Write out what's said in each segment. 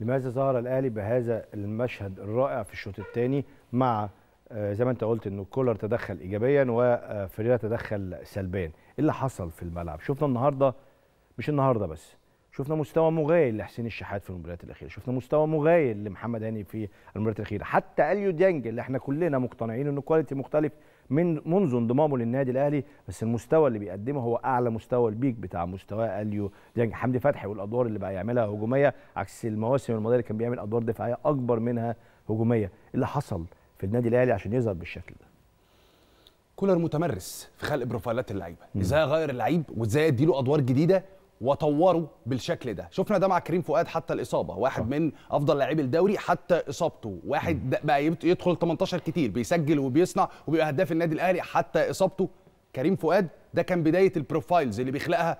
لماذا ظهر الاهلي بهذا المشهد الرائع في الشوط الثاني مع آه، زي ما انت قلت انه كولر تدخل ايجابيا وفريرا تدخل سلبيا ايه اللي حصل في الملعب شفنا النهارده مش النهارده بس شفنا مستوى مغاير لحسين الشحات في المباريات الاخيره شفنا مستوى مغاير لمحمد هاني في المباريات الاخيره حتى اليو ديانج اللي احنا كلنا مقتنعين انه كواليتي مختلف من منذ انضمامه للنادي الاهلي بس المستوى اللي بيقدمه هو اعلى مستوى البيك بتاع مستواه اليو ديانج حمدي فتحي والادوار اللي بقى يعملها هجوميه عكس المواسم الماضيه اللي كان بيعمل ادوار دفاعيه اكبر منها هجوميه اللي حصل في النادي الاهلي عشان يظهر بالشكل ده كولر متمرس في خلق بروفايلات اللعيبه ازاي اغير اللعيب وازاي اديله ادوار جديده وطوروا بالشكل ده شفنا ده مع كريم فؤاد حتى الاصابه واحد صح. من افضل لاعبي الدوري حتى اصابته واحد بقى يدخل 18 كتير بيسجل وبيصنع وبيبقى هداف النادي الاهلي حتى اصابته كريم فؤاد ده كان بدايه البروفايلز اللي بيخلقها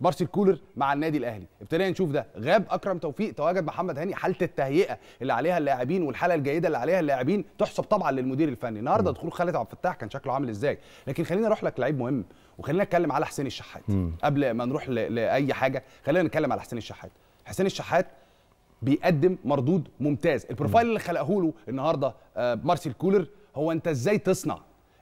مارسيل كولر مع النادي الاهلي ابتدينا نشوف ده غاب اكرم توفيق تواجد محمد هاني حاله التهيئه اللي عليها اللاعبين والحاله الجيده اللي عليها اللاعبين تحسب طبعا للمدير الفني النهارده دخول خالد عبد الفتاح كان شكله عامل ازاي لكن خلينا اروح لك لعيب مهم وخلينا نتكلم على حسين الشحات قبل ما نروح لاي حاجه خلينا نتكلم على حسين الشحات حسين الشحات بيقدم مردود ممتاز البروفايل اللي خلقه له النهارده آه، مارسيل كولر هو انت ازاي تصنع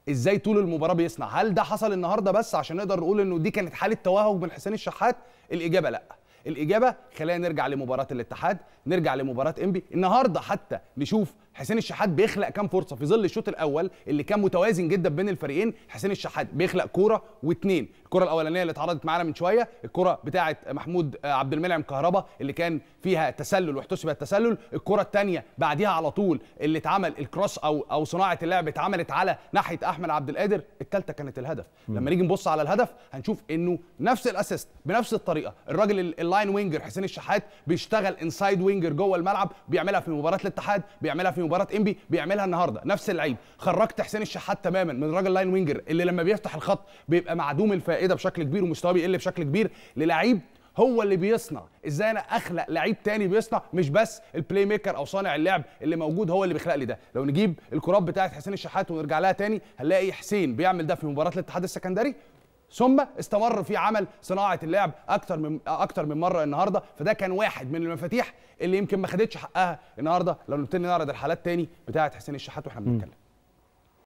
ازاي طول المباراه بيصنع هل ده حصل النهارده بس عشان نقدر نقول انه دي كانت حاله توهج من حسين الشحات الاجابه لا الاجابه خلينا نرجع لمباراه الاتحاد نرجع لمباراه انبي النهارده حتى نشوف حسين الشحات بيخلق كام فرصه في ظل الشوط الاول اللي كان متوازن جدا بين الفريقين حسين الشحات بيخلق كوره واثنين الكره الاولانيه اللي اتعرضت معانا من شويه الكره بتاعه محمود آه، عبد المنعم كهربا اللي كان فيها تسلل واحتسب التسلل الكره الثانيه بعديها على طول اللي اتعمل الكروس او او صناعه اللعب اتعملت على ناحيه احمد عبد القادر الثالثه كانت الهدف لما نيجي نبص على الهدف هنشوف انه نفس الاسيست بنفس الطريقه الراجل اللاين وينجر حسين الشحات بيشتغل انسايد وينجر جوه الملعب بيعملها في مباراه الاتحاد بيعملها في مباراه انبي بيعملها النهارده نفس اللعيب خرجت حسين الشحات تماما من راجل لاين وينجر اللي لما بيفتح الخط بيبقى معدوم الفائده بشكل كبير ومستواه بيقل بشكل كبير للعيب هو اللي بيصنع ازاي انا اخلق لعيب تاني بيصنع مش بس البلاي ميكر او صانع اللعب اللي موجود هو اللي بيخلق لي ده لو نجيب الكرات بتاعه حسين الشحات ونرجع لها تاني هنلاقي حسين بيعمل ده في مباراه الاتحاد السكندري ثم استمر في عمل صناعه اللعب اكتر من اكتر من مره النهارده فده كان واحد من المفاتيح اللي يمكن ما خدتش حقها النهارده لو نبتدي نعرض الحالات تاني بتاعه حسين الشحات واحنا بنتكلم